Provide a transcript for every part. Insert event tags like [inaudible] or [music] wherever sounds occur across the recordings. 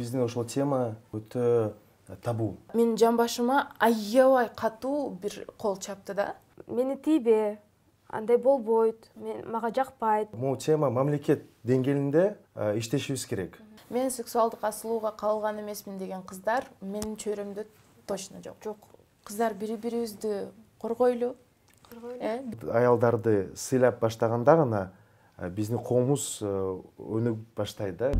біздің ошол тема өтө э, табу менин жамбашыма аябай катуу бир кол чапты да мени тийбе андай болбойт мен мага жакпайт могу тема мамлекет деңгээлинде э, иштешибиз керек мен сексуалдык асылууга кабылган эмесмин деген кыздар менин чөйрөмдө точно жок жок кыздар бири бирибизди коргойлу э? аялдарды сыйлап баштаганда гана биздин коомубуз өнүгүп баштайт да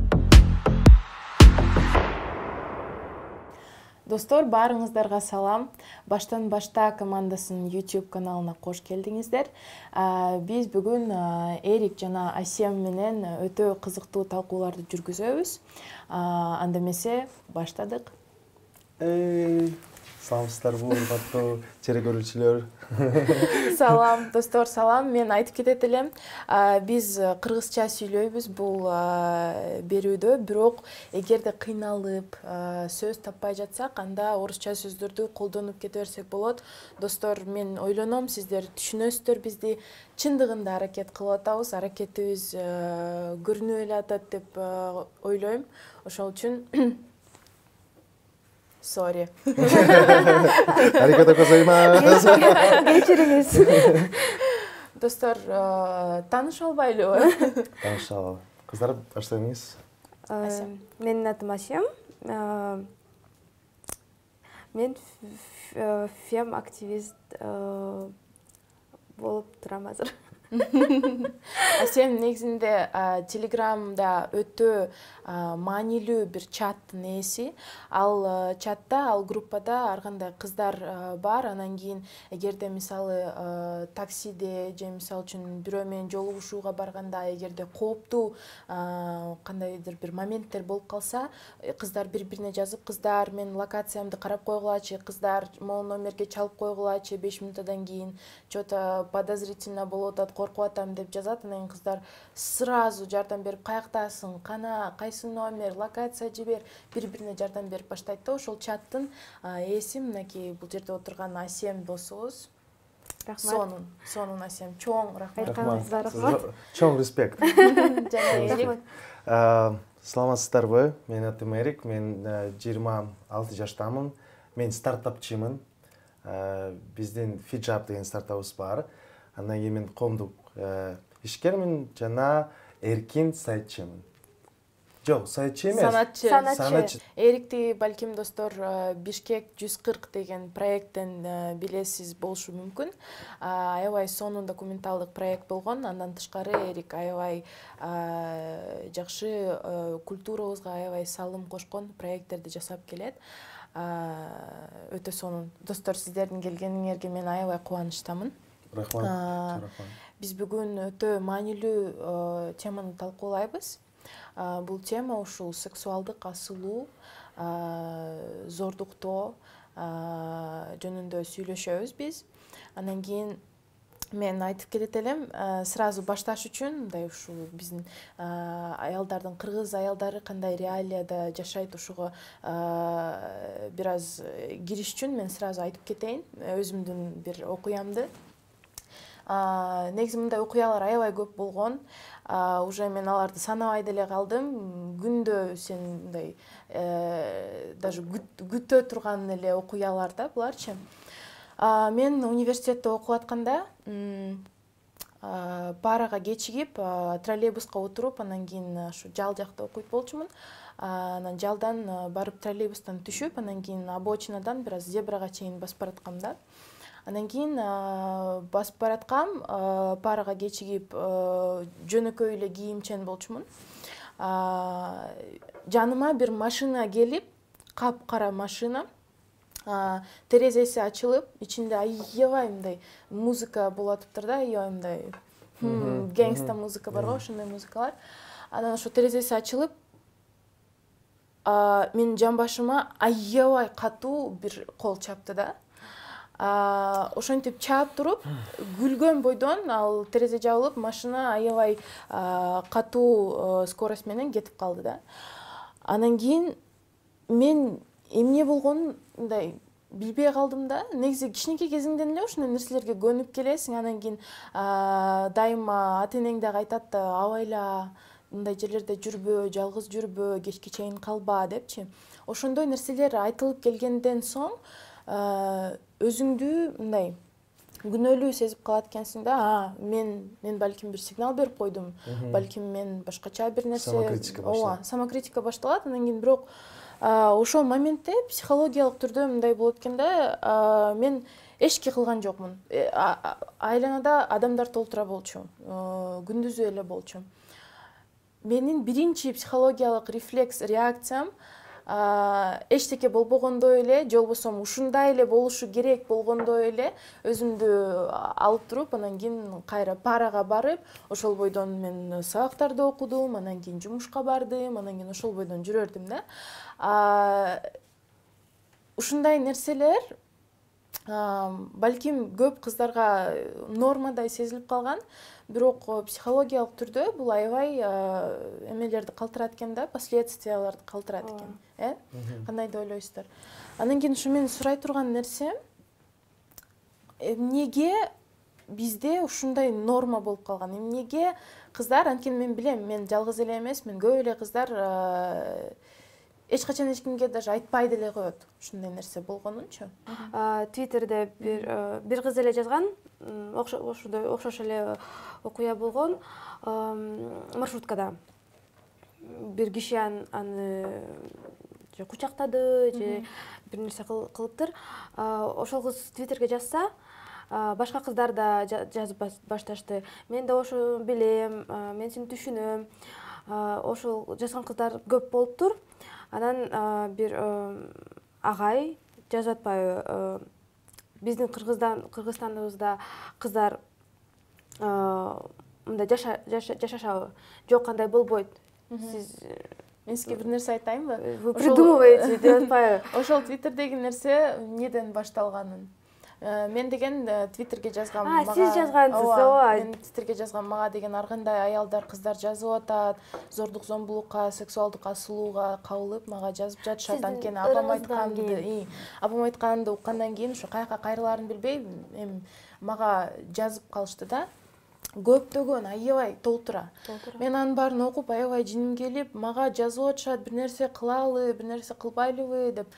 достор баарыңыздарга салам баштан башта командасынын ютуб каналына кош келдиңиздер биз бүгүн эрик жана асем менен өтө кызыктуу талкууларды жүргүзөбүз анда эмесе баштадык саламатсыздарбы урматтуу көрүүчүлөр [laughs] салам достор салам мен айтып кетет элем биз э, кыргызча сүйлөйбүз бул берүүдө бирок эгерде кыйналып сөз таппай жатсак анда орусча сөздөрдү колдонуп кете берсек болот достор мен ойлоном сиздер түшүнөсүздөр бизди чындыгында аракет кылып атабыз аракетибиз э, көрүнүп эле атат деп э, ойлойм ошол үчүн сори. Аригато гозаймас. Кешіріңіз. Достар, э, таныш албайлы? Таныш албайлы. Қыздар, баштайыңыз? Менің атым э, Асем. Мен э, фем активист болып тұрамын азыр. сен негизинде телеграмда өтө маанилүү бир чаттын ээси ал чатта ал группада ар кандай кыздар бар анан кийин эгерде мисалы таксиде же мисалы үчүн бирөө менен жолугушууга барганда эгерде кооптуу кандайдыр бир моменттер болуп калса э, кыздар бири бирине жазып кыздар менин локациямды карап койгулачы кыздар могул номерге чалып койгулачы беш минутадан кийин че то подозрительно болуп атат коркуп атам деп жазат анан кийин кыздар сразу жардам берип каяктасың кана кайсы номер локация жибер бири бирине жардам берип баштайт да ошол чаттын ээси мынакей бул жерде отурган асем досубуз рахмат сонун сонун асем чоң рахмат айтканыңызга рахмат чоң респектрахмат [laughs] саламатсыздарбы менин атым эрик мен жыйырма алты жаштамын мен стартапчымын биздин хиджаб деген стартабыбыз бар андан кийин мен коомдук э, ишкермин жана эркин саятчымын жок саятчы эмес санатчы санатчы эрикти балким достор э, бишкек жүз кырк деген проекттен э, билесиз болушу мүмкүн аябай сонун документалдык проект болгон андан тышкары эрик аябай жакшы культурабызга аябай салым кошкон проекттерди жасап келет өтө сонун достор сиздердин келгениңерге мен аябай кубанычтамын рахмат биз бүгүн өтө маанилүү э, теманы талкуулайбыз бул тема ушул сексуалдык асылуу зордуктоо жөнүндө сүйлөшөбүз биз анан кийин мен айтып кетет элем сразу башташ үчүн мындай ушул биздин аялдардын кыргыз аялдары кандай реалияда жашайт ушуга бир аз э, кириш үчүн мен сразу айтып кетейин өзүмдүн бир окуямды ә, негізі мындай оқиғалар аябай көп болған ә, уже мен аларды санабай деле қалдым, күндө сен мындай ә, э, даже күтө тұрған эле окуялар да буларчы ә, мен университетте оқып атканда ә, парага кечигип ә, троллейбуска отуруп анан кийин ушу жал жакта окуйт болчумун анан жалдан барып троллейбустан түшүп анан кийин обочинадан бир аз зебрага чейин басып бараткам да анан кийин басып бараткам парага кечигип жөнөкөй эле кийимчен болчумун жаныма бир машина келип кап кара машина терезеси ачылып ичинде аябай мындай музыка болуп атыптыр да аябай мындай гэнгста музыка барго ошондой музыкалар анан ошо терезеси ачылып менин жамбашыма аябай катуу бир кол чапты да ошентип чаап туруп күлгөн бойдон ал терезе жабылып машина аябай катуу э, скорость менен кетип калды да анан кийин мен эмне болгонун мындай билбей калдым да негизи кичинекей кезиңден эле ушундай нерселерге көнүп келесиң анан кийин дайыма ата энең дагы айтат да абайла мындай жерлерде жүрбө жалгыз жүрбө кечке чейин калба депчи ошондой нерселер айтылып келгенден соң э, өзүңдү мындай күнөөлүү сезип калат экенсиң да а мен мен балким бир сигнал берип койдум балким мен башкача бир нерсе самокритика ооба самокритика башталат анан кийин бирок ошол моментте психологиялык түрдө мындай болот экен да мен эчтеке кылган жокмун э, айланада адамдар толтура болчу э, күндүзү эле болчу менин биринчи психологиялык рефлекс реакциям эчтеке болбогондой эле же болбосо ушундай эле болушу керек болгондой эле өзүмдү алып туруп анан кийин кайра парага барып ошол бойдон мен сабактарды окудум анан кийин жумушка бардым анан кийин ошол бойдон жүрө бердим да ушундай нерселер балким көп кыздарга нормадай сезилип калган бирок э, психологиялык түрдө бул аябай э, эмелерди калтырат экен да последствияларды калтырат экен э кандай деп ойлойсуздар анан кийин ушу мен сурай турган нерсем э, эмнеге бизде ушундай норма болуп калган эмнеге кыздар анткени мен билем мен жалгыз эле эмесмин көп эле кыздар эч качан эч кимге даже айтпай деле коет ушундай нерсе болгонунчу твиттерде бир э, бир кыз эле жазган ошондой окшош эле э, окуя болгон маршруткада бир киши аны же кучактадыбы же бир нерсе кылыптыр ошол кыз твиттерге жазса башка кыздар да жазып башташты мен да ошону билем мен сени түшүнөм ошол жазган кыздар көп болуптур анан бир агай жазып атпайбы биздин кыргыздан кыргызстаныбызда кыздар мындай жашашабы жок андай болбойт сиз мен сизге бир нерсе айтайынбы э, вы придумываете деп [laughs] атпайбы ошол твиттердеги нерсе эмнеден башталганын Э, мен деген э, твиттерге жазгам сиз жазгансыз ооба мен твиттерге жазган мага деген ар кандай аялдар кыздар жазып атат зордук зомбулукка сексуалдык асылууга кабылып мага жазып жатышат анткени апам айткан апам айтканымды уккандан кийин ушу каяка кайрыларын билбей эми мага жазып калышты да көптөгөн аябай толтура толтура мен анын баарын окуп аябай жиним келип мага жазып атышат бир нерсе кылалы бир нерсе кылбайлыбы деп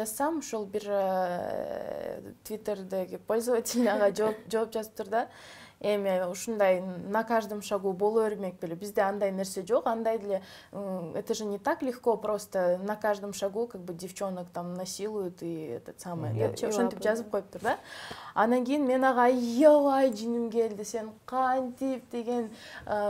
жазсам ушул бир твиттердеги пользователь ага [laughs] жооп жазыптыр да эми ушундай на каждом шагу боло бермек беле бизде андай нерсе жок андай деле это же не так легко просто на каждом шагу как бы девчонок там насилуют и этот самый ошентип жазып коюптур да анан кийин мен ага аябай жиним келди сен кантип деген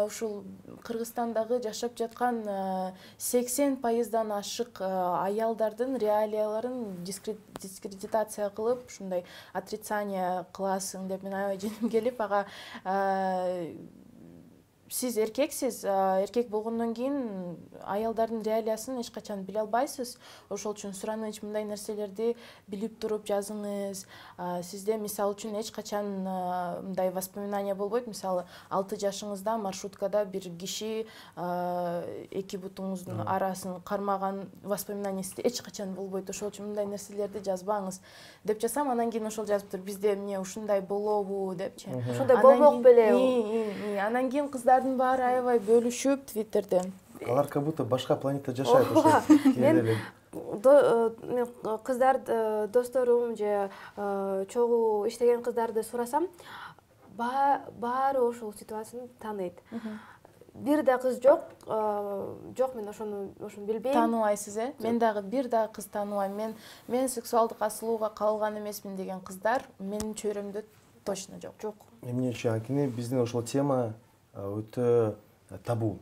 ушул кыргызстандагы жашап жаткан сексен пайыздан ашык аялдардын реалияларын дискредитация кылып ушундай отрицание кыласың деп мен аябай жиним келип ага Uh. сиз эркексиз эркек болгондон кийин аялдардын реалиясын эч качан биле албайсыз ошол үчүн сураныч мындай нерселерди билип туруп жазыңыз сизде мисалы үчүн эч качан мындай воспоминание болбойт мисалы алты жашыңызда маршруткада бир киши эки бутуңуздун арасын кармаган воспоминание сизде эч качан болбойт ошол үчүн мындай нерселерди жазбаңыз деп жазсам анан кийин ошол жазыптыр бизде эмне ушундай болобу депчи ошондой болмок беле анан кийин кыздар баары аябай бөлүшүп твиттерде алар как будто башка планетада жашайт ошо ооба [laughs] мен э, э, кыздар э, досторум же чогуу иштеген кыздарды сурасам баары ошол ситуацияны тааныйт бир да кыз жок жок мен ошону ошону билбейм тааныбайсыз э мен дагы бир дагы кыз тааныбайм мен мен сексуалдык асылууга кабылган эмесмин деген кыздар менин чөйрөмдө точно жок жок эмне үчүн анткени биздин ошол тема өте табу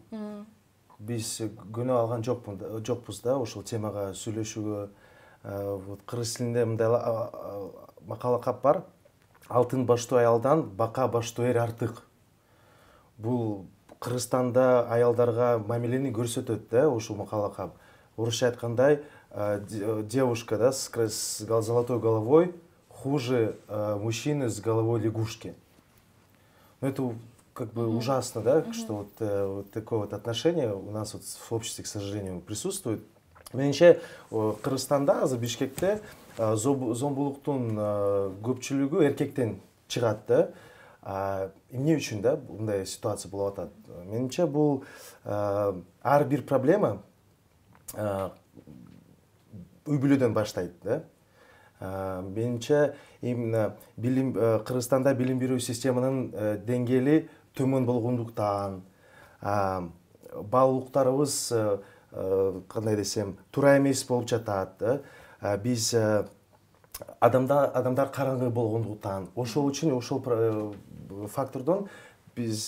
біз күнә алған жоқпын жоқпыз да ошол темаға сүйлөшүүгө вот кыргыз тилинде мындай макала кап бар алтын баштуу аялдан бака баштуу эр артык бул кыргызстанда аялдарга мамилени көрсөтөт да ушул макала кап орусча айткандай девушка да с золотой головой хуже мужчины с головой лягушки это как бы ужасно, да, что вот, э, вот такое вот отношение у нас вот в обществе, к сожалению, присутствует. меніңше қырғызстанда азыр бишкекте зомбулуктун еркектен көпчүлүгү эркектен чыгат да эмне да мындай ситуация болып атат менимче бул ар бир проблема үй бүлөдөн баштайт да менимче именно билим э, кыргызстанда билим берүү системанын э, төмен болғандықтан балалықтарыбыз э, э, қандай десем тура емес болып жатады біз э, адамда адамдар қараңғы болғандықтан ошол үчүн ошол фактордон биз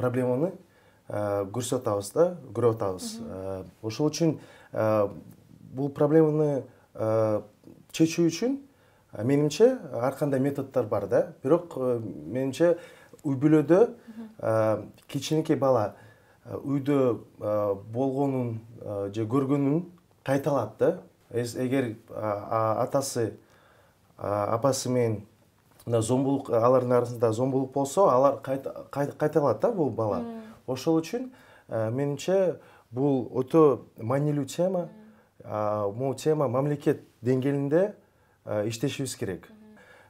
проблеманы атабыз да көрүп атабыз ошол үчүн бул проблеманы чечүү үчүн менимче ар кандай методдор бар да бирок менимче үй бүлөдө э, кичинекей бала э, үйдө э, болгонун же көргөнүн кайталат да эгер атасы апасы менен мына зомбулук алардын арасында зомбулук болсо алар кайталат да бул бала ошол үчүн менимче бул өтө маанилүү тема могу тема мамлекет деңгээлинде иштешибиз керек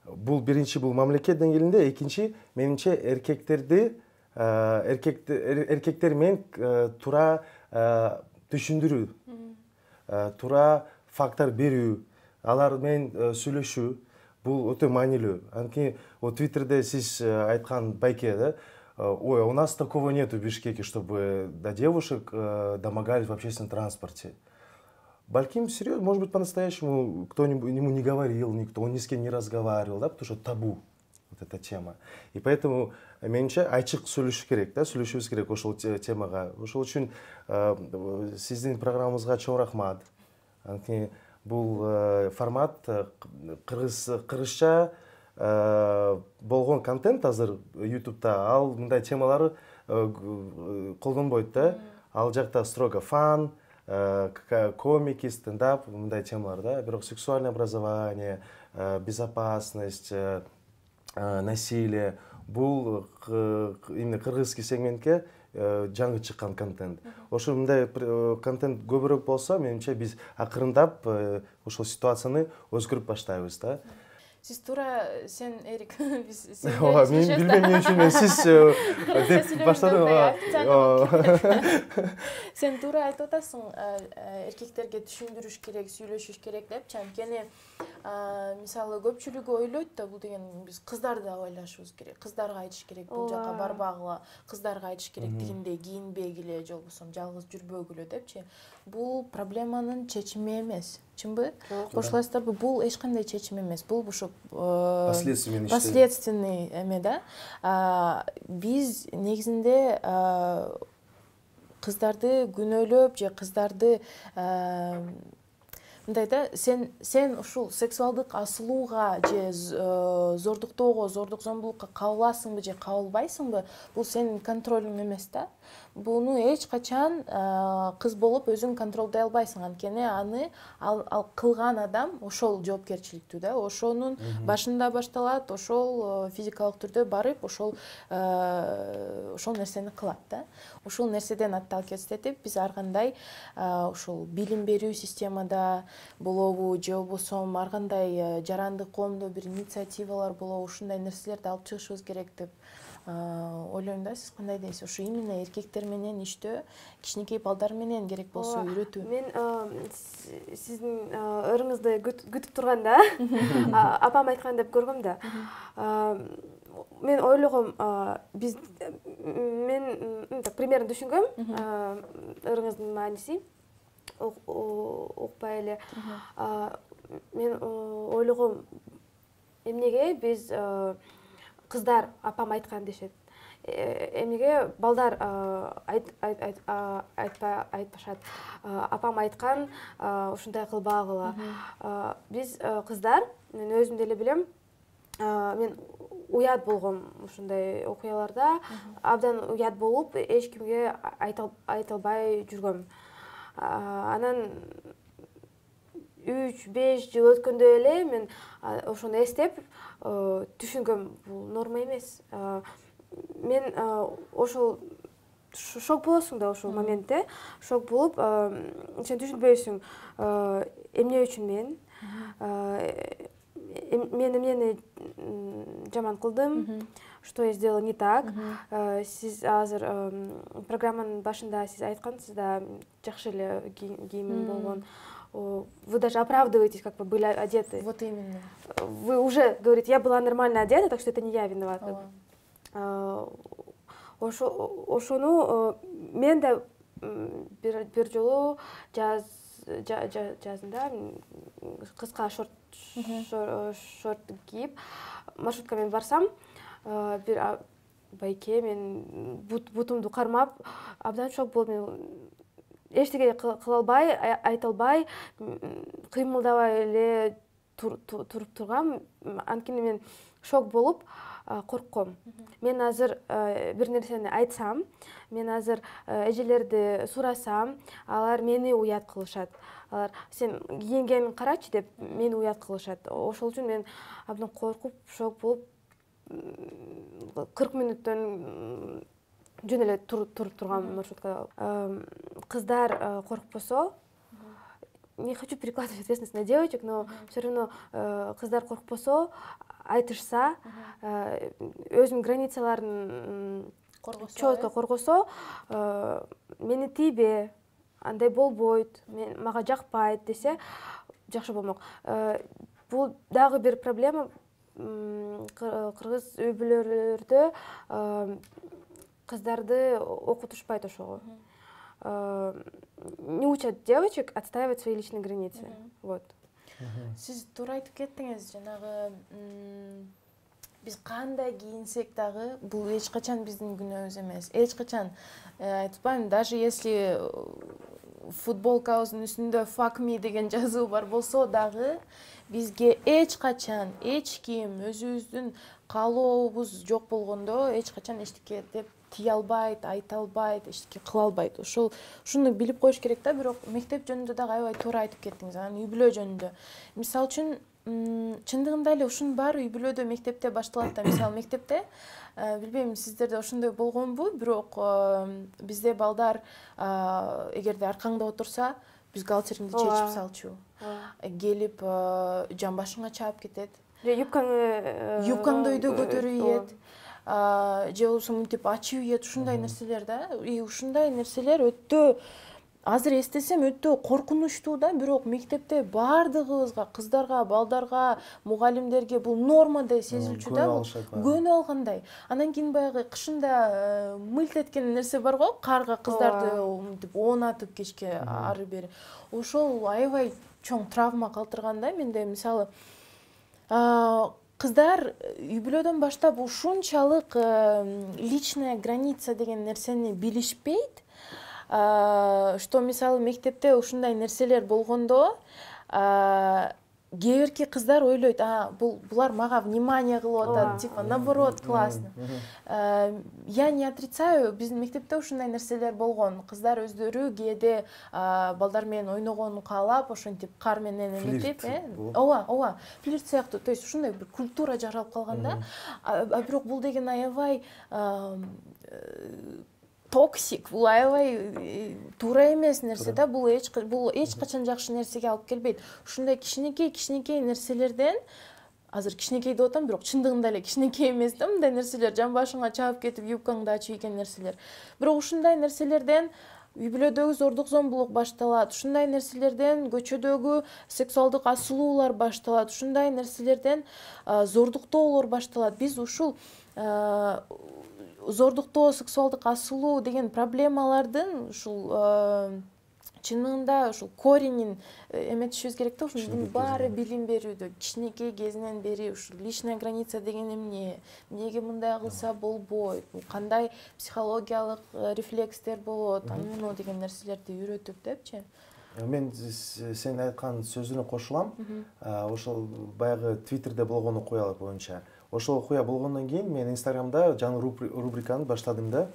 бұл бірінші бұл мамлекет деңгейінде екінші меніңше еркектерді ә, менен туура еркектермен ә, тура түшіндіру тура фактор беру алармен ә, сөйлесу бұл өте маңызды анткени вот твиттерде сіз айтқан байке да ой у нас такого нету в бишкеке чтобы э, до девушек э, домогались в общественном транспорте Бальким серьезно, может быть, по-настоящему кто-нибудь ему не говорил никто, он ни с кем не разговаривал, да, потому что табу вот эта тема. И поэтому меньше айчик сөйлесу керек да сөйлесуіміз керек ошол темаға ошол үчүн э, сиздин программаңызга чоң рахмат бул э, формат кыргыз э, кыргызча болгон контент азыр YouTube-та, ал мындай темалар колдонбойт да ал жақта строго фан Э, комики стендап мындай темалар да бирок сексуальное образование э, безопасность э, насилие бул именно кыргызский сегментке жаңы чыккан контент ошо мындай контент көбүрөөк болсо менимче биз акырындап ушул ситуацияны өзгөрүп баштайбыз да сиз туура сен эрик ооба мен билбейм эмне үчүн сиз деп баштадым сен туура айтып атасың эркектерге түшүндүрүш керек сүйлөшүш керек депчи анткени мисалы көпчүлүгү ойлойт да бул деген биз кыздарды абайлашыбыз керек кыздарга айтыш керек бул жака барбагыла кыздарга айтыш керек тигиндей кийинбегиле же болбосо жалгыз жүрбөгүлө депчи бул проблеманын чечими эмес чынбы кошуласыздарбы бул эч кандай чечим эмес бул ушу э, последственный последственный эме да биз негизинде кыздарды күнөөлөп же кыздарды э, мындай да сен сен ушул сексуалдык асылууга же э, зордуктоого зордук зомбулукка кабыласыңбы же кабылбайсыңбы бул сенин контролуң эмес да буну эч качан э, кыз болуп өзүң контролдой албайсың анткени аны ал кылган адам ошол жоопкерчиликтүү да ошонун башында башталат ошол э, физикалык түрдө барып ошол э, ошол нерсени кылат да ушул нерседен отталкиваться этип биз ар кандай ушул билим берүү системада болобу же болбосо ар кандай жарандык коомдо бир инициативалар болобу ушундай нерселерди алып чыгышыбыз керек деп ойлойм да сиз кандай дейсиз ушу именно эркектер менен иштөө кичинекей балдар менен керек болсо үйрөтүү мен сиздин ырыңызды күтүп турганда [laughs] апам айткан деп көргөм да мен ойлогом биз мен так примерно түшүнгөм ырыңыздын мааниси укпай эле мен ойлогом эмнеге биз кыздар апам айткан дешет э, эмнеге балдар айтпашат апам айткан ушундай кылбагыла биз кыздар мен өзүм деле билем мен уят болгом ушундай окуяларда абдан уят болуп эч кимге айта албай жүргөм анан үч беш жыл өткөндө эле мен ошону эстеп э, түшүнгөм бул норма эмес мен ошол шок болосуң да ошол моментте шок болуп сен түшүнбөйсүң эмне үчүн мен э, мен эмнени жаман кылдым что я сделал не так сиз азыр программанын башында сиз айткансыз да жакшы эле кийимим болгон вы даже оправдываетесь, как вы были одеты. Вот именно. Вы уже говорите, я была нормально одета, так что это не я виновата. А, Ошону э, мен да бир жолу жаз жазында кыска шорт э, шорт кийип маршрутка мен барсам бир э, а, байке мен бутумду кармап абдан шок болдум эчтеке кыла албай айта албай кыймылдабай эле туруп тургам анткени мен шок болуп коркком мен азыр э, бир нерсени айтсам мен азыр э, эжелерди сурасам алар мени уят кылышат алар сен кийингениңди карачы деп мени уят кылышат ошол үчүн мен абдан коркуп шок болуп кырк мүнөттөн жөн эле туруп турган маршрутка кыздар коркуп койсо не хочу перекладывать ответственность на девочек но все равно кыздар коркуп койсо айтышса өзүнүн границаларын коргосо четко коргосо мени тийбе андай болбойт мага жакпайт десе жакшы болмок бул дагы бир проблема кыргыз үй бүлөлөрдө кыздарды окутушпайт ошого э, не учат девочек отстаивать свои личные границы вот сиз туура айтып кеттиңиз жанагы биз кандай кийинсек дагы бул эч качан биздин күнөөбүз эмес эч качан э, айтып атпаймынбы даже если э, футболкабыздын үстүндө фак ми деген жазуу бар болсо дагы бизге эч качан эч ким өзүбүздүн каалообуз жок болгондо эч качан эчтеке деп тие албайт айта албайт эчтеке кыла албайт ошол ушуну билип коюш керек да бирок мектеп жөнүндө дагы аябай туура айтып кеттиңиз анан үй бүлө жөнүндө мисалы үчүн чындыгында эле ушунун баары үй бүлөдө мектепте башталат да мисалы мектепте э, билбейм сиздерде ошондой болгонбу бирок э, бизде балдар э, эгерде аркаңда отурса биз галтериңди чечип салчу келип жамбашыңа чаап кетет же юбкаңды юбкаңды өйдө көтөрүп ийет же болбосо мынтип ачып ийет ушундай нерселер да и ушундай нерселер өтө азыр эстесем өтө коркунучтуу да бирок мектепте баардыгыбызга кыздарга балдарга мугалимдерге бул нормадай сезилчү да көнүп көнүп алгандай анан кийин баягы кышында э, мылт эткен нерсе бар го карга кыздарды мынтип оон атып кечке ары бери ошол аябай чоң травма калтырган да менде мисалы кыздар үй бүлөдөн баштап ушунчалык личная граница деген нерсени билишпейт э, что мисалы мектепте ушундай нерселер болгондо э, кээ бирки кыздар ойлойт а бул булар мага внимание кылып атат типа наоборот классно э, я не отрицаю биздин мектепте ушундай нерселер болгон кыздар өздөрү кээде э, балдар менен ойногонун каалап ошентип кар менен эметип э ооба ооба флирт сыяктуу то есть ушундай бир культура жаралып калган да а бирок бул деген аябай э, токсик бұл аябай э, тура емес нәрсе да бұл бұл ешқашан жақсы нәрсеге алып келбейді ушундай кичинекей кичинекей нерселерден азыр кичинекей деп атам бирок чындыгында эле кичинекей эмес да мындай нерселер жамбашыңа чаап кетип юбкаңды ачып ийген нерселер бирок ушундай нерселерден үй бүлөдөгү зордук зомбулук башталат ушундай нерселерден көчөдөгү сексуалдык асылуулар башталат ушундай нерселерден зордуктоолор башталат биз ушул зордуктоо сексуалдык асылуу деген проблемалардын ушул э, чындыгында ушул коренин э, эметишибиз керек да бары баары билим берүүдө кичинекей кезинен бери ушул личная граница деген эмне эмнеге мындай кылса болбойт кандай психологиялык э, рефлекстер болот аны муну деген нерселерди үйрөтүп депчи мен сенин айткан сөзүнө кошулам ошол баягы твиттерде болгон окуялар боюнча ошол окуя болгондон кийин мен инстаграмда жаңы рубриканы баштадым да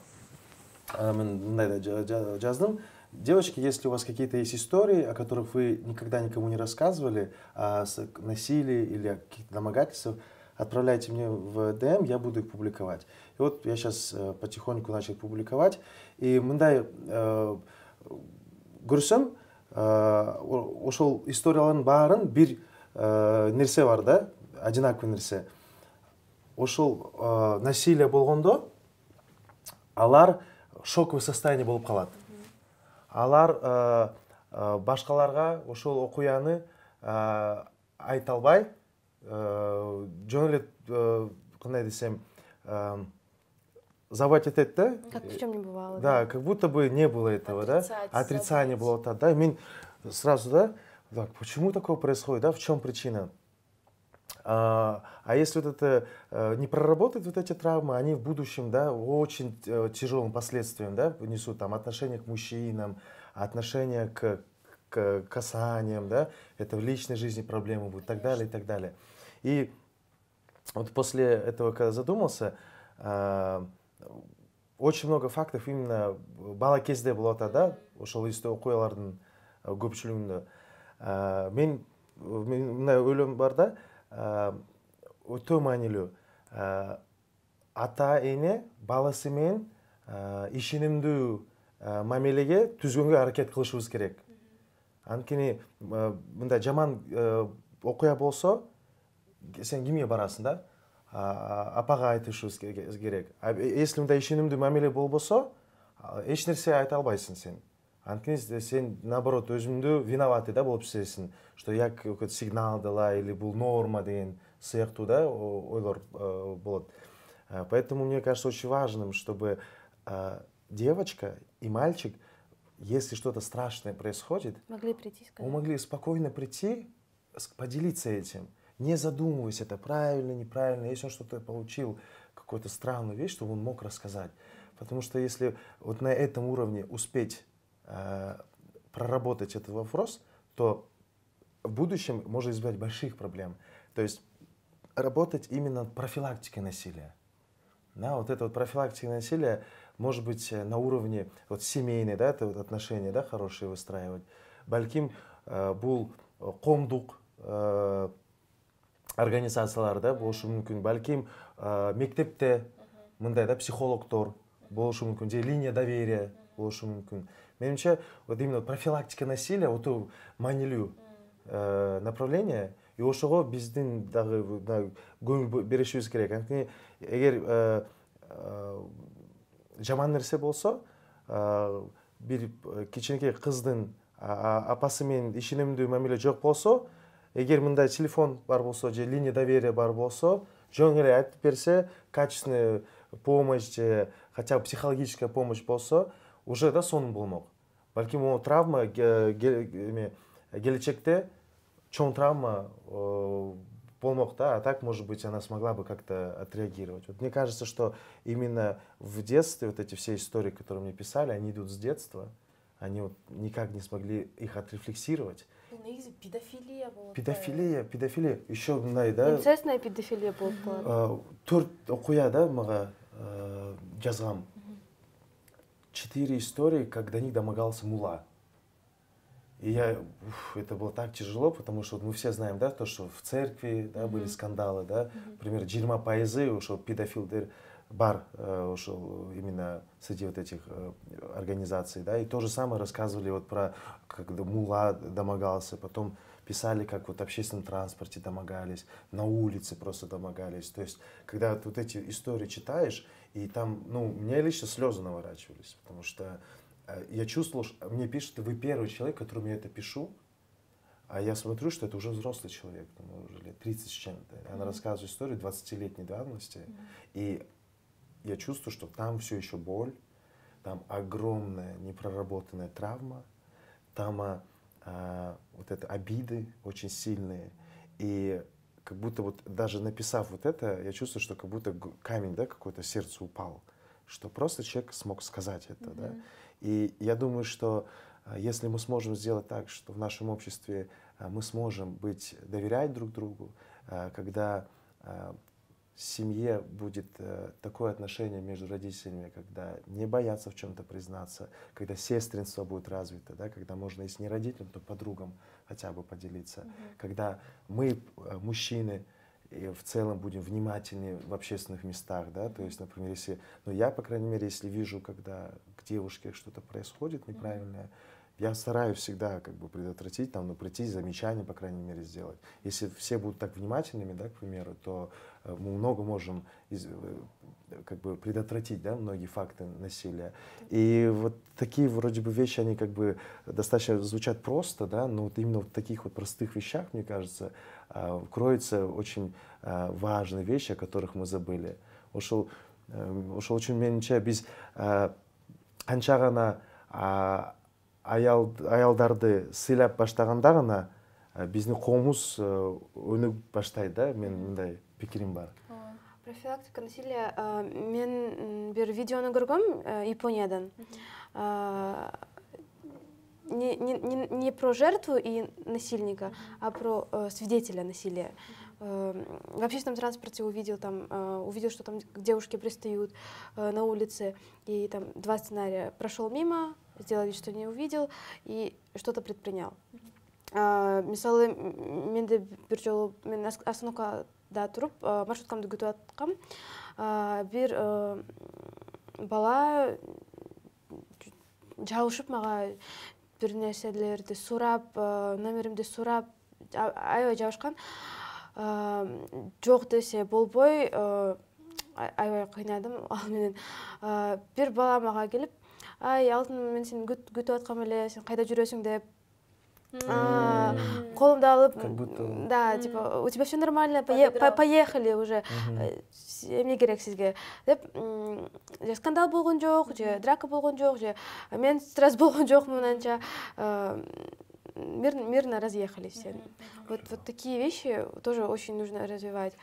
а, мен мындай да жаздым Девочки, если у вас какие-то есть истории, о которых вы никогда никому не рассказывали, о а насилии или о каких-то домогательствах, отправляйте мне в ДМ, я буду их публиковать. И вот я сейчас э, потихоньку начал публиковать. И мындай көрсөм э, э, ошол историялардын баарын бир нерсе бар да одинаковый нерсе ошол э, насилие болгондо алар шоковый состояние болуп калат алар э, э, башкаларга ошол окуяны айта албай жөн эле кандай десем забыть этет да как в чем не бывало да как будто бы не было этого да отрицание болуп атат да мен сразу да так почему такое происходит да в чем причина А, а, если вот это э, не проработает вот эти травмы, они в будущем, да, очень э, тяжелым последствиям, да, несут там отношения к мужчинам, отношения к, к касаниям, да, это в личной жизни проблемы будут, и так далее, и так далее. И вот после этого, когда задумался, э, очень много фактов именно бала кезде болады да ошол исте окуялардын көпчүлүгүндө мен мына өлөм бар да өтө э, маанилүү э, ата эне баласы менен э, ишенимдүү мамилеге түзгөнгө аракет кылышыбыз керек анткени мындай жаман окуя болсо сен кимге барасың да апага айтышыбыз керек если мындай ишенимдүү мамиле болбосо эч нерсе айта албайсың сен анткени э, сен наоборот өзүңдү виноватый да болуп сезесиң что як сигнал дала или бул норма деген сыяктуу да ойлор э, болот э, поэтому мне кажется очень важным чтобы девочка и мальчик если что-то страшное происходит могли прийти сказать. могли спокойно прийти поделиться этим не задумываясь это правильно неправильно если он что-то получил какую-то странную вещь чтобы он мог рассказать потому что если вот на этом уровне успеть Э, проработать этот вопрос, то в будущем можно избежать больших проблем. То есть работать именно профилактикой насилия. Да, вот это вот профилактика насилия может быть э, на уровне вот семейной, да, это вот отношения, да, хорошие выстраивать. Бальким э, бұл қомдық э, э, организациялар да, болушы мүмкін Бальким ә, мектепте мындай да психологтор болушы мүмкін же линия доверия болушы мүмкін меніңше вот именно профилактика насилия оту маанилүү ә, э, направление и ошого биздин дагы көңүл беришибиз керек анткени эгер э, э, жаман нерсе болсо бир кичинекей кыздын апасы менен ишенимдүү мамиле жок болсо эгер мындай телефон бар болсо же линия доверия бар болсо жөн эле айтып берсе качественный помощь же хотя бы психологическая помощь болсо уже да соным болмок балким ол травма эме келечекте чоң травма болмок да а так может быть она смогла бы как-то отреагировать вот мне кажется что именно в детстве вот эти все истории которые мне писали они идут с детства они вот никак не смогли их отрефлексировать ну, педофилия болот педофилия педофилия еще мындай да инцестная педофилия болуп калат төрт окуя да мага э, жазгам четыре истории, как до них домогался мула. И я, уф, это было так тяжело, потому что вот мы все знаем, да, то, что в церкви, да, mm-hmm. были скандалы, да, mm например, Джирма Пайзы, ушел педофил бар, э, ушел именно среди вот этих э, организаций, да, и то же самое рассказывали вот про, когда мула домогался, потом писали, как вот в общественном транспорте домогались, на улице просто домогались, то есть, когда вот эти истории читаешь, и там, ну, у меня лично слезы наворачивались, потому что э, я чувствовал, что мне пишет, вы первый человек, которому я это пишу, а я смотрю, что это уже взрослый человек, там ну, уже лет 30 с чем-то. Она рассказывает историю 20-летней давности, и я чувствую, что там все еще боль, там огромная непроработанная травма, там а, а, вот это обиды очень сильные, и как будто вот даже написав вот это, я чувствую, что как будто камень, да, какой-то сердце упал, что просто человек смог сказать это, mm-hmm. да. И я думаю, что а, если мы сможем сделать так, что в нашем обществе а, мы сможем быть, доверять друг другу, а, когда семье будет э, такое отношение между родителями, когда не боятся в чем-то признаться, когда сестринство будет развито, да, когда можно, если не родителям, то подругам хотя бы поделиться, угу. когда мы, э, мужчины, и в целом будем внимательнее в общественных местах, да, то есть, например, если, ну я, по крайней мере, если вижу, когда к девушке что-то происходит неправильное, mm-hmm я стараюсь всегда как бы предотвратить, там, ну, прийти, замечание, по крайней мере, сделать. Если все будут так внимательными, да, к примеру, то э, мы много можем из, э, как бы предотвратить, да, многие факты насилия. И вот такие вроде бы вещи, они как бы достаточно звучат просто, да, но вот именно в таких вот простых вещах, мне кажется, а, кроются очень а, важные вещи, о которых мы забыли. Ушел, э, ушел очень меньше без а, анчагана аял, аялдарды сыйлап баштаганда гана биздин коомубуз өнүгүп баштайт да менин мындай пикирим бар профилактика насилия мен бир видеону көргөм япониядан не, не, не про жертву и насильника, а про э, свидетеля насилия. Э, в общественном транспорте увидел, там, увидел, что там девушке пристают э, на улице, и там два сценария. Прошел мимо, сделал вид, что не увидел и что-то предпринял. мисалы менде бир жолу мен остановкада туруп маршруткамды күтүп аткам бир бала жабышып мага бир нерселерди сурап номеримди сурап аябай жабышкан жок десе болбой аябай кыйнадым [laughs] ал менен бир бала мага келип ай алтын мен сені күтіп аткам эле сен кайда жүрөсүң деп колумду алып да типа у тебя все нормально поехали уже эмне керек сизге деп же скандал болгон жок же драка болған жок же мен стресс [laughs] болгон жокмун анча э, мирно разъехались вот вот такие вещи тоже очень нужно развивать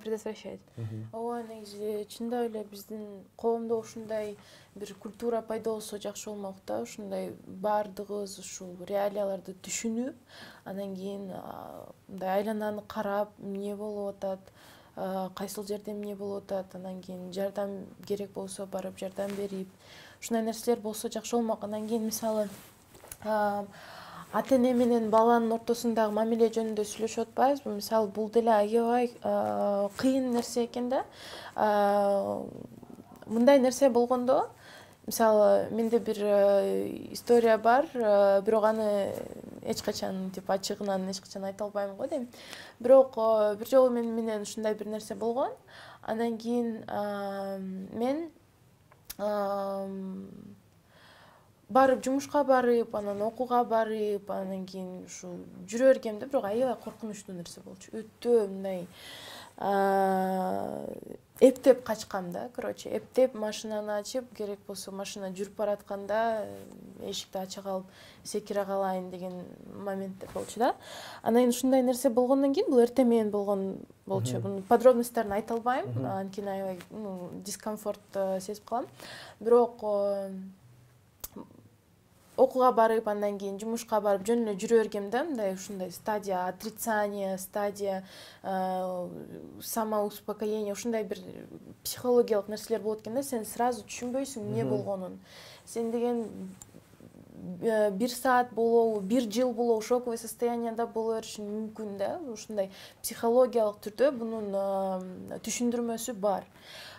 предотвращает ооба негизи чындап эле биздин коомдо ушундай бир культура пайда болсо жакшы болмок да ушундай баардыгыбыз ушул реалияларды түшүнүп анан кийин мындай айлананы карап эмне болуп атат кайсыл жерде эмне болуп атат анан кийин жардам керек болсо барып жардам берип ушундай нерселер болсо жакшы болмок анан кийин мисалы ата эне менен баланын ортосундагы мамиле жөнүндө сүйлөшүп атпайбызбы мисалы бул деле аябай кыйын нерсе экен да мындай нерсе болгондо мисалы менде бир история бар бирок аны эч качан типа ачыгынан эч качан айта албайм го дейм бирок бир жолу мен менен ушундай бир нерсе болгон анан кийин мен барып жумушка барып анан окууга барып анан кийин ушул жүрө бергем да бирок аябай коркунучтуу нерсе болчу өтө мындай эптеп качкам да короче эптеп машинаны ачып керек болсо машина жүрүп баратканда эшикти ача калып секире калайын деген моменттер болчу да анан кийин ушундай нерсе болгондон кийин бул эртең менен болгон болчу уну подробностторын айта албайм анткени аябай дискомфорт сезип калам бирок э, окууга барып андан кийин жумушка барып жөн эле жүрө бергем да мындай ушундай стадия отрицания стадия э, самоуспокоение ушундай бир психологиялык нерселер болот экен да сен сразу түшүнбөйсүң эмне болгонун сен деген э, бир саат болобу бир жыл болобу шоковый состоянияда боло бериши мүмкүн да ушундай психологиялык түрдө бунун э, түшүндүрмөсү бар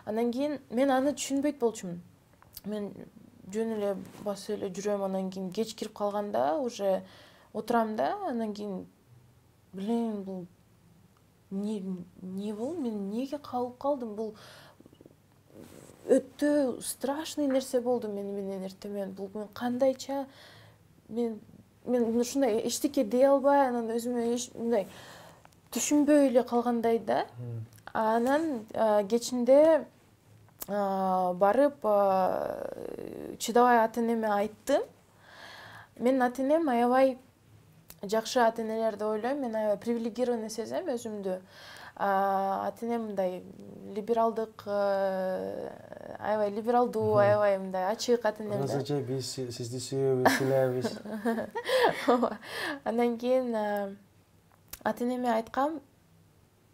анан кийин мен аны түшүнбөйт болчумун мен жөн эле басып эле жүрөм анан кийин кеч кирип калганда уже отурам да анан кийин блин бул не не болду мен эмнеге кабылып калдым бул өтө страшный нерсе болду мени менен менен бул мен кандайча мен мен ушундай эчтеке дей албай анан өзүмө эч мындай түшүнбөй эле калгандай да анан кечинде барып чыдабай ата энеме айттым Мен ата энем аябай жакшы ата энелер деп ойлойм мен аябай привилегированный сезем өзүмдү ата энем мындай либералдык аябай либералдуу аябай мындай ачык ата энем биз сизди сүйөбүз сыйлайбыз [laughs] андан кийин ата энеме айткам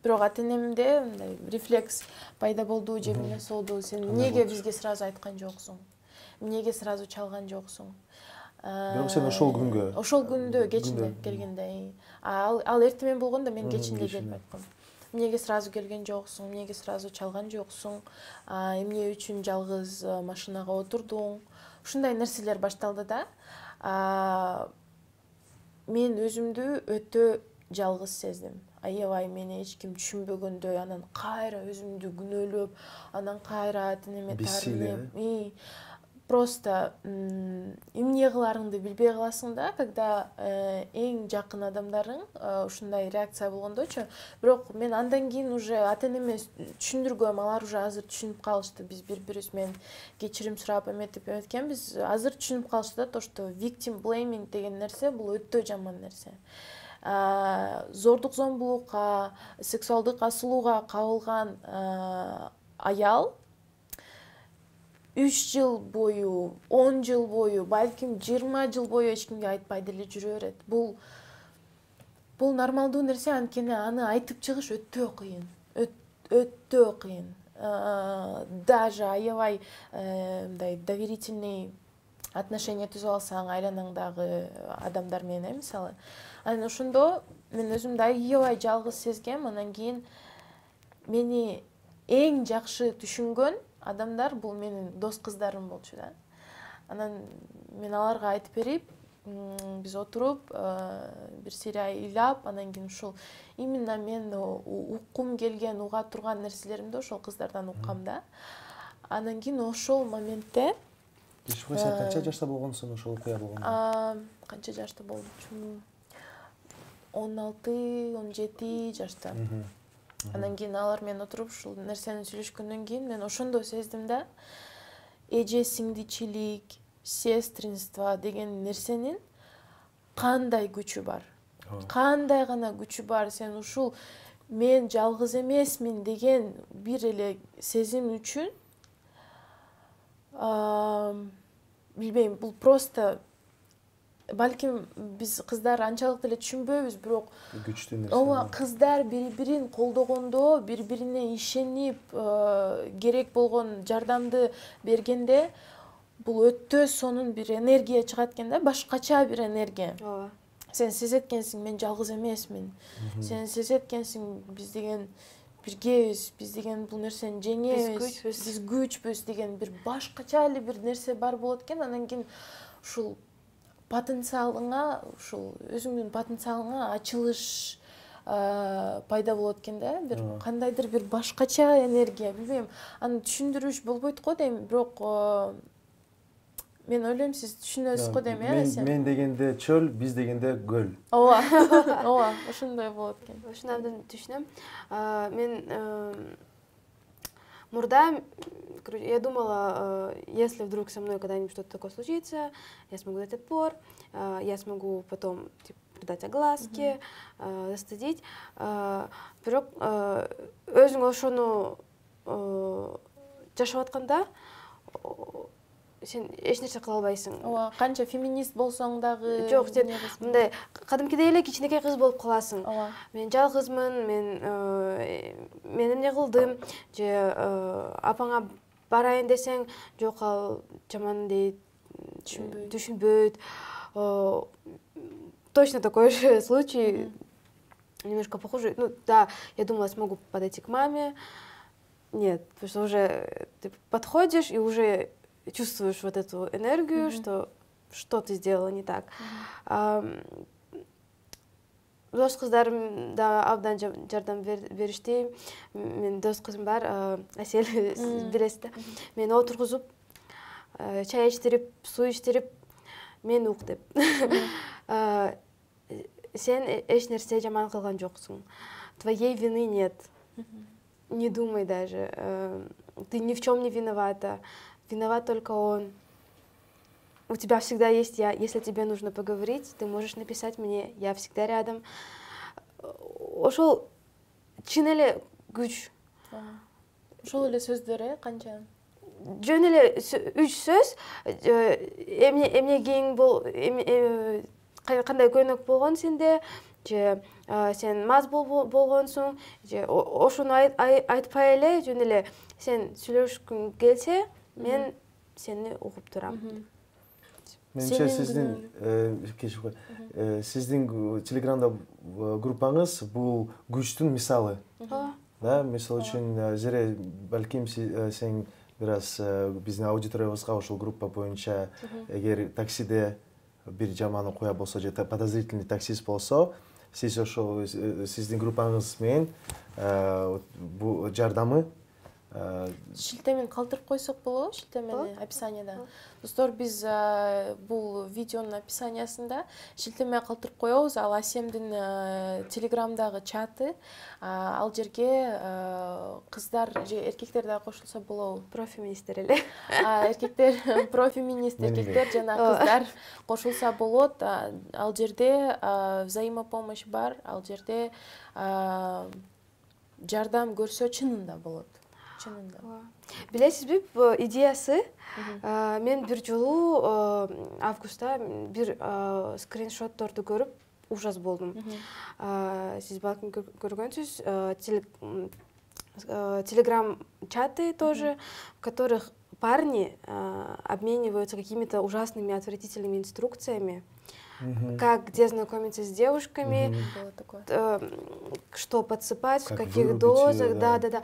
бирок ата энемде мындай рефлекс пайда болдубу же эмне болду сен эмнеге бизге сразу айткан жоксуң эмнеге сразу чалган жоксуң бирок сен э, ошол күнгө ошол күндө кечинде келгенде ал эрте менен болгон да мен кечинде келип айткам эмнеге сразу келген жоксуң эмнеге сразу чалган жоксуң эмне үчүн жалгыз э, машинага отурдуң ушундай нерселер башталды да мен өзүмдү өтө жалгыз сездим аябай мени эч ким түшүнбөгөндөй анан кайра өзүмдү күнөөлөп анан кайра ата энеме безси просто эмне кыларыңды билбей каласың да когда э, эң жакын адамдарың э, ушундай реакция болгондочу бирок мен андан кийин уже ата энеме түшүндүргөм алар уже азыр түшүнүп калышты биз бири бирибиз менен кечирим сурап эметип эметкенбиз азыр түшүнүп калышты да то что виктим блейминг деген нерсе бул өтө жаман нерсе зордук зомбулукка сексуалдык асылууга кабылган аял үч жыл бою он жыл бою балким жыйырма жыл бою эч кимге айтпай деле жүрө берет бул бул нормалдуу нерсе анткени аны айтып чыгыш өтө кыйын өтө кыйын даже аябай э, мындай доверительный отношения түзүп алсаң айланаңдагы э, адамдар менен э мисалы анан ошондо мен өзүмдү аябай жалгыз сезгем анан кийин мени эң жакшы түшүнгөн адамдар бул менин дос кыздарым болчу да анан мен аларга айтып берип биз отуруп э, бир сыйра ыйлап анан кийин ушул именно мен уккум келген уга турган нерселеримди ошол кыздардан уккам да анан кийин ошол моментте сен э, канча жашта болгонсуң ошол окуя болгон канча жашта болчумун он алты он жети жашта анан кийин алар менен отуруп ушул нерсени сүйлөшкөндөн кийин мен ошондо сездим да эже сиңдичилик сестринство деген нерсенин кандай күчү бар кандай гана күчү бар сен ушул мен жалгыз эмесмин деген бир эле сезим үчүн билбейм бұл просто балким биз кыздар анчалык деле түшүнбөйбүз бирок күчтүү нерсе ооба кыздар бири бирин колдогондо бири бирине ишенип керек болгон жардамды бергенде бул өтө сонун бир энергия чыгат экен да башкача бир энергия ооба сен сезет экенсиң мен жалгыз эмесмин сен сезет экенсиң биз деген биргебиз біз деген бұл нәрсені жеңеміз біз біз биз деген бір башкача әлі бір нерсе бар болот экен анан кийин ушул потенциалыңа ушул өзүңдүн потенциалыңа ачылыш пайда болот экен да бир кандайдыр бир башкача энергия билбейм аны түшүндүрүш болбойт го дейм бирок мен ойлойм сиз түшүнөсүз го дейм э мен мен дегенде чөл биз дегенде көл ооба [laughs] ооба ошондой болот экен ушуну абдан түшүнөм э, мен э, мурда короче я думала э, если вдруг со мной когда-нибудь что-то такое случится я смогу дать отпор я смогу потом типа придать огласке застыдить бирок өзүң ошону жашап атканда сен ешнәрсе кыла албайсың ооба канча феминист болсоң дагы жоқ сен мындай кадимкидей эле кичинекей кыз болуп каласың мен жалгызмын мен э, мен эмне кылдым же э, апаңа барайын десең жок ал жаман дейт түшүнбөйт түшүнбөйт э, точно такой же [laughs] случай немножко похожий ну да я думала смогу подойти к маме нет потому что уже ты подходишь и уже чувствуешь вот эту энергию, что что ты сделала не так. дос қыздарым да абдан жардам беришти. мен дос қызым бар әсел де, мен отырғызып чай іштіріп су іштіріп мен уқ деп сен еш э, нәрсе жаман қылған жоқсың твоей вины нет не думай даже ты ни в чем не виновата виноват только он. У тебя всегда есть я. Если тебе нужно поговорить, ты можешь написать мне. Я всегда рядом. Ошол чын эле күч. Ошол эле сөздөрү канча? Жөн эле үч сөз эмне эмне кийин э, кандай көйнөк болгон сенде же э, сен маз болгонсуң же ошону айтпай эле жөн эле сен сүйлөшкүң келсе мен сени угуп турам менимче сиздин э, кечирип кой э, сиздин телеграмда э, группаңыз бул күчтүн мисалы ооба да мисалы үчүн зере балким сен бир аз биздин аудиториябызга ушул группа боюнча эгер таксиде бир жаман окуя болсо же подозрительный таксист болсо сиз ошол сиздин группаңыз менен бул жардамы Э, шилтемени калтырып койсок болобу шилтемени описанияда достор биз э, бул видеонун описаниясында шилтеме калтырып коебуз ал асемдин э, телеграмдагы чаты ал жерге кыздар же эркектер дагы кошулса болобу профиминисттер эле эркектер [laughs] профиминист эркектер жана кыздар кошулса болот ал жерде взаимопомощь бар ал жерде жардам көрсө чынында болот чынында ооба билесизби э, идеясы э, мен бир жолу э, августта бир скриншотторду көрүп ужас болдум сиз балким көргөнсүз телеграм чаты тоже в которых парни обмениваются какими-то ужасными отвратительными инструкциями как, где знакомиться с девушками, угу. Э, что подсыпать, в каких дозах, да, да, да.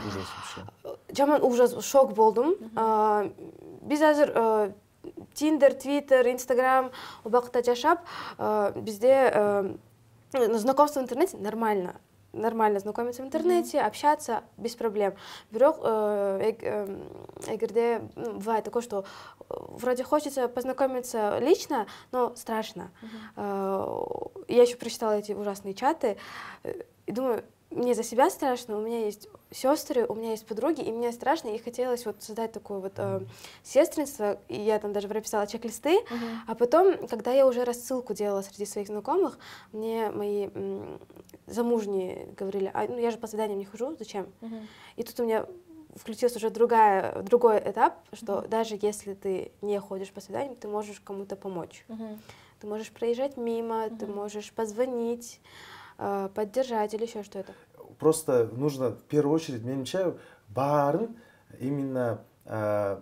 Жаман ужас, шок болдым. Угу. Біз әзір э, Тиндер, Твиттер, Инстаграм жашап, бізде э, э, знакомство в интернете нормально. нормально знакомиться в интернете, mm -hmm. общаться без проблем. Бирок, э, э, эгерде, ну, бывает такое, что э, вроде хочется познакомиться лично, но страшно. Mm -hmm. Я еще прочитала эти ужасные чаты и думаю, не за себя страшно, у меня есть сестры, у меня есть подруги, и мне страшно, и хотелось вот создать такое вот э, сестринство, и я там даже прописала чек-листы, uh -huh. а потом, когда я уже рассылку делала среди своих знакомых, мне мои замужние говорили, а ну, я же по свиданиям не хожу, зачем? Uh -huh. И тут у меня включился уже другая, другой этап, что uh -huh. даже если ты не ходишь по свиданиям, ты можешь кому-то помочь. Uh -huh. Ты можешь проезжать мимо, uh -huh. ты можешь позвонить, Э, поддержать или еще что-то? Просто нужно в первую очередь, я мечаю, барн именно э,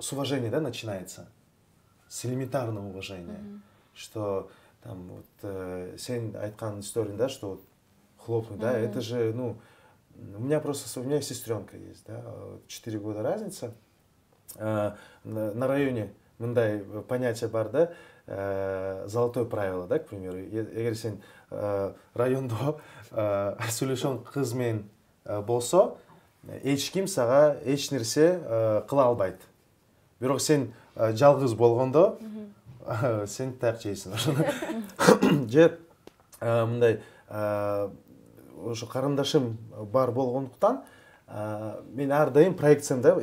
с уважения да, начинается, с элементарного уважения, mm -hmm. что там вот э, сен айткан история, да, что вот хлопнуть, mm -hmm. да, это же, ну, у меня просто, у меня сестренка есть, да, четыре года разница, э, на, на районе мундай э, понятие бар да э, золотое правило да к примеру я егер сен районда ә, сөйлескен қызмен э, болса ешкім саға ә, қыла албайды бірақ сен э, жалғыз болғанда сен таяқ жейсің [laughs] же мындай ошо қарындашым бар болгондуктан мен ар дайым проекциямда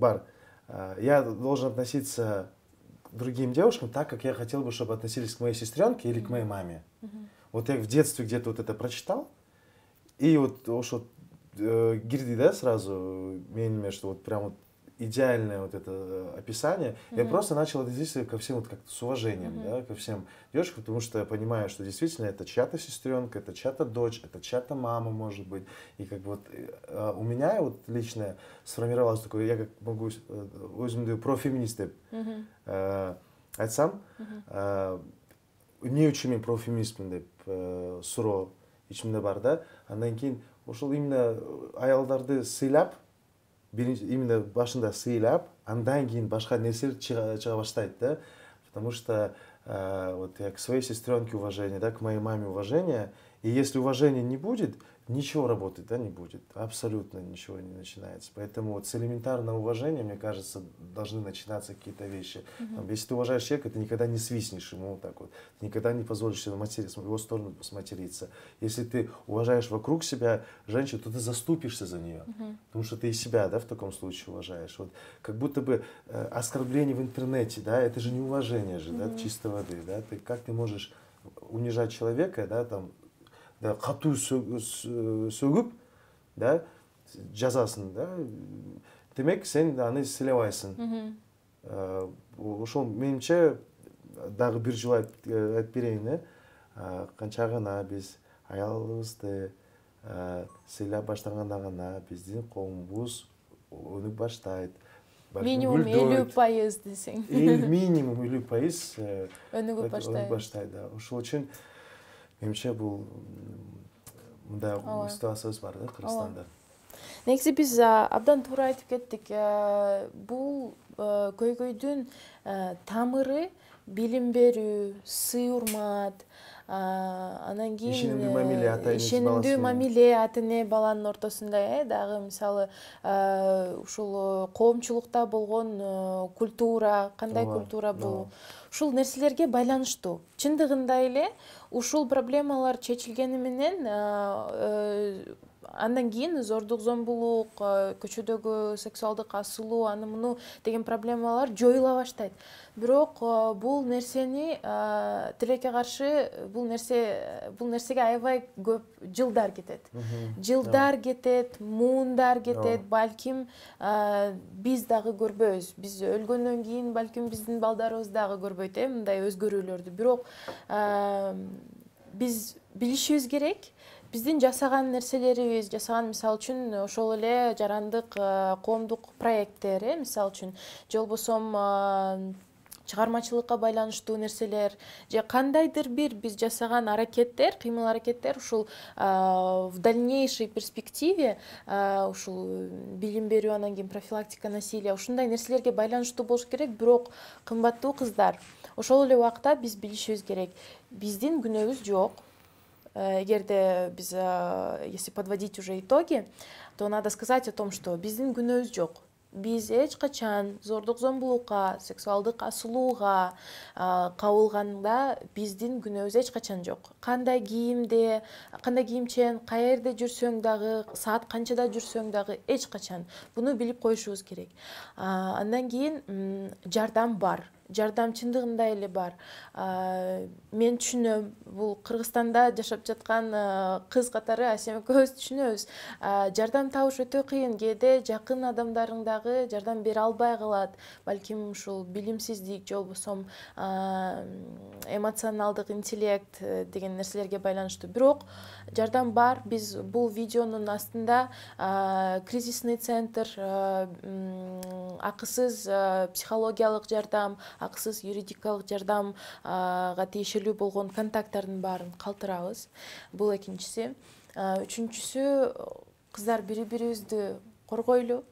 бар я должен относиться другим девушкам так, как я хотел бы, чтобы относились к моей сестренке или к моей маме. Угу. Вот я в детстве где-то вот это прочитал, и вот уж вот э, Гирди, да, сразу, э, я что вот прям вот идеальное вот это э, описание. Mm-hmm. Я просто начал относиться ко всем вот как-то с уважением, mm-hmm. да, ко всем девушкам, потому что я понимаю, что действительно это чья-то сестренка, это чья-то дочь, это чья-то мама, может быть. И как бы вот э, а у меня вот лично сформировалось такое, я как могу, э, возьму, э, профеминисты. от сам не үчімен профемизм деп ә, сұрау ичимде бар да андан кейін ошол именно аялдарды сыйлап birinchi именно boshida siylab andan keyin башка narsalar chiqa boshlaydi да потому что э, вот я к своей сестренке уважение да к моей маме уважение и если уважения не будет ничего работать да, не будет, абсолютно ничего не начинается. Поэтому вот с элементарного уважения, мне кажется, должны начинаться какие-то вещи. Угу. Там, если ты уважаешь человека, ты никогда не свистнешь ему вот так вот, ты никогда не позволишь себе материться, в его сторону посматериться. Если ты уважаешь вокруг себя женщину, то ты заступишься за нее, угу. потому что ты и себя да, в таком случае уважаешь. Вот, как будто бы э, оскорбление в интернете, да, это же не уважение же, угу. да, чистой воды. Да? Ты, как ты можешь унижать человека, да, там, да қату э, сөгіп да жазасың да демек сен аны сыйлабайсың э, ошол менимче дагы бир жыл э, айтып берейин э канча гана биз аялыбызды сыйлап баштаганда гана биздин коомубуз өнүп баштайт минимум элүү пайыз десең минимум элүү пайыз өнүгүп баштайт өнүгүп баштайт да ошол үчүн менимше бул мындай ситуациябыз бар да кыргызстанда негизи биз абдан туура айтып кеттик бул көйгөйдүн тамыры билим берүү сый урмат анан кийин ишенимдүү мамиле ата мамиле ата эне баланын ортосунда э дагы мисалы ушул коомчулукта болгон культура кандай культура бул ушул нерселерге байланыштуу чындыгында эле ушул проблемалар чечилгени менен э, андан кийин зордук зомбулук э, көчөдөгү сексуалдык асылуу аны муну деген проблемалар жоюла баштайт бирок э, бул нерсени э, тилекке каршы бул нерсе бул нерсеге аябай көп жылдар кетет жылдар кетет муундар кетет балким биз дагы көрбөйбүз биз өлгөндөн кийин балким биздин балдарыбыз дагы көрбөйт э мындай өзгөрүүлөрдү бирок биз билишибиз керек биздин жасаган нерселерибиз жасаган мисалы үчүн ошол эле жарандык э, коомдук проекттер э мисалы үчүн же болбосо чыгармачылыкка байланыштуу нерселер же кандайдыр бир биз жасаган аракеттер кыймыл аракеттер ушул э, в дальнейшей перспективе э, ушул билим берүү анан кийин профилактика насилия ушундай нерселерге байланыштуу болуш керек бирок кымбаттуу кыздар ошол эле убакта биз билишибиз керек биздин күнөөбүз жок эгерде биз э, если подводить уже итоги то надо сказать о том что биздин күнөөбүз жок биз эч качан зордук зомбулукка сексуалдык асылууга э, кабылганда биздин күнөөбүз эч качан жок кандай кийимде кандай кийимчен каерде жүрсөң дагы саат канчада жүрсөң дагы эч качан буну билип коюшубуз керек э, андан кийин жардам бар жардам чындыгында эле бар мен түшүнөм бул кыргызстанда жашап жаткан кыз катары асем экөөбүз түшүнөбүз жардам табыш өтө кыйын кээде жакын адамдарың дагы жардам бере албай калат балким ушул билимсиздик же болбосо эмоционалдык интеллект э, деген нерселерге байланыштуу бирок жардам бар биз бул видеонун астында кризисный центр э, акысыз э, психологиялык жардам акысыз юридикалык жардамга тиешелүү болгон контакттардын баарын калтырабыз бул экинчиси үчүнчүсү кыздар бири бирибизди коргойлу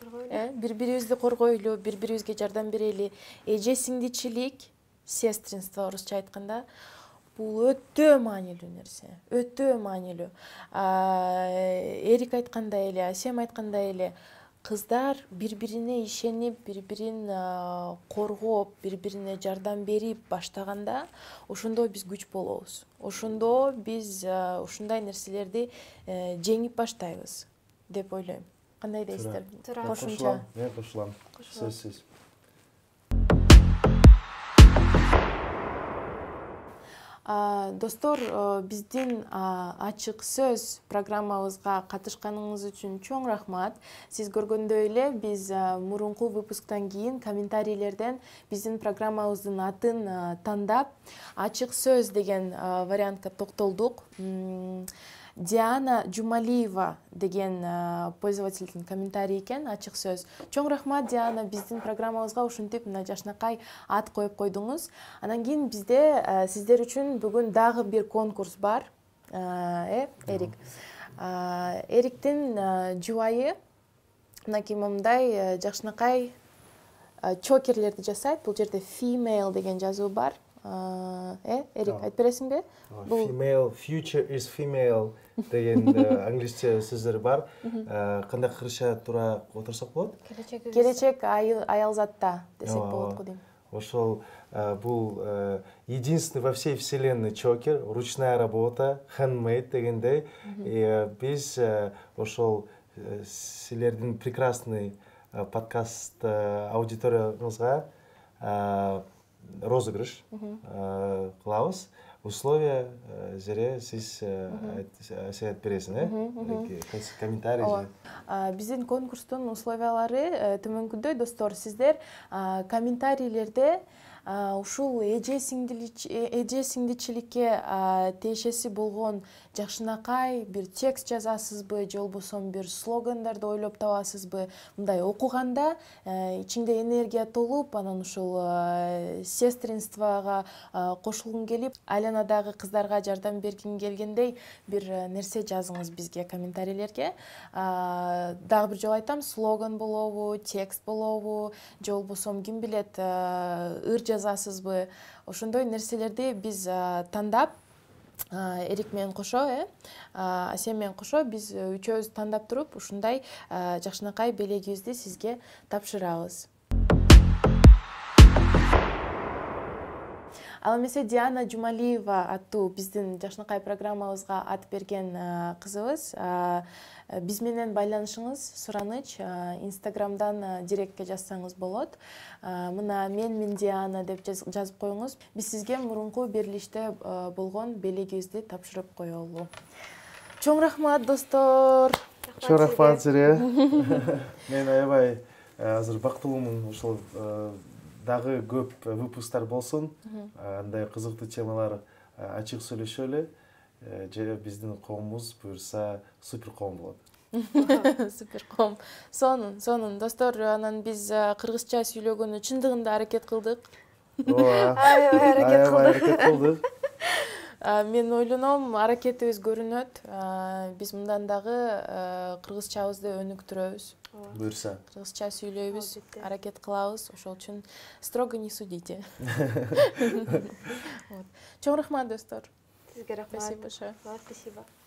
бири бирибизди коргойлу э, бири бирибизге жардам берели эже сиңдичилик сестринство орусча айтканда бул өтө маанилүү нерсе өтө маанилүү э, эрик айткандай эле асем айткандай эле кыздар бири бирине ишенип бири бирин коргоп бири бирине жардам берип баштаганда ошондо биз күч болобуз ошондо биз ушундай нерселерди э, жеңип баштайбыз деп ойлойм кандай дейсиздер туура кошумча мен кошулам сөзсүз достор э, биздин ачык сөз программабызга катышканыңыз үчүн чоң рахмат сиз көргөндөй эле биз мурунку выпусктан кийин комментарийлерден биздин программабыздын атын тандап ачык сөз деген вариантка токтолдук диана жумалиева деген э, пользовательдин комментарий экен ачык сөз чоң рахмат диана биздин программабызга ушинтип мына жакшынакай ат коюп койдуңуз анан кийин бизде э, сиздер үчүн бүгүн дагы бир конкурс бар э, э эрик эриктин жубайы мынакей момундай жакшынакай чокерлерди жасайт бул жерде фемал деген жазуу бар э эрик айтып бересің бе бұл female future is female деген англисше сөздер бар қандай қырша тура отырсақ болады келечек аял десек болады ғой деймін ошол бул единственный во всей вселенной чокер ручная работа handmade дегендей биз ошол силердин прекрасный подкаст аудиторияңызга розыгрыш э, кылабыз условия жере сиз айтып бересиз э, э, э комментарий же биздин конкурстун условиялары төмөнкүдөй достор сиздер комментарийлерде ушул эже э, эже сиңдичиликке тиешеси болгон жакшынакай бир текст жазасызбы же болбосо бир слогандарды ойлоп табасызбы мындай окуганда э, ичиңде энергия толуп анан ушул э, сестринствого кошулгуң келип айланадагы кыздарга жардам бергиң келгендей бир нерсе жазыңыз бизге комментарийлерге дагы бир жолу айтам слоган болобу текст болобу же болбосо ким билет ыр жазасызбы ошондой нерселерди биз тандап эрик менен кошо э асем менен кошо биз э, үчөөбүз тандап туруп ушундай жакшынакай белегибизди сизге тапшырабыз ал эмесе диана жумалиева аттуу биздин жакшынакай программабызга ат берген э, кызыбыз э, биз менен байланышыңыз сураныч э, инстаграмдан директке жазсаңыз болот мына менмин диана деп жазып коюңуз биз сизге мурунку берилиште болгон белегибизди тапшырып коелу чоң рахмат достор чоң рахмат сизге [laughs] [laughs] мен аябай азыр бактылуумун ошол дагы көп выпусктар болсун э, андай кызыктуу темалар э, ачык сүйлөшөлү э, же биздин коомубуз буюрса супер коом болот [laughs] супер коом сонун сонун достор анан биз кыргызча сүйлөгөнү чындыгында аракет ооба аябай аракет кылдык [laughs] мен ойлоном аракетибиз көрүнөт биз мындан дагы кыргызчабызды өнүктүрөбүз буюрса кыргызча сүйлөйбүз аракет кылабыз ошол үчүн строго не судите [laughs] [laughs] чоң рахмат достор сизге рахмат спасибо большое спасибо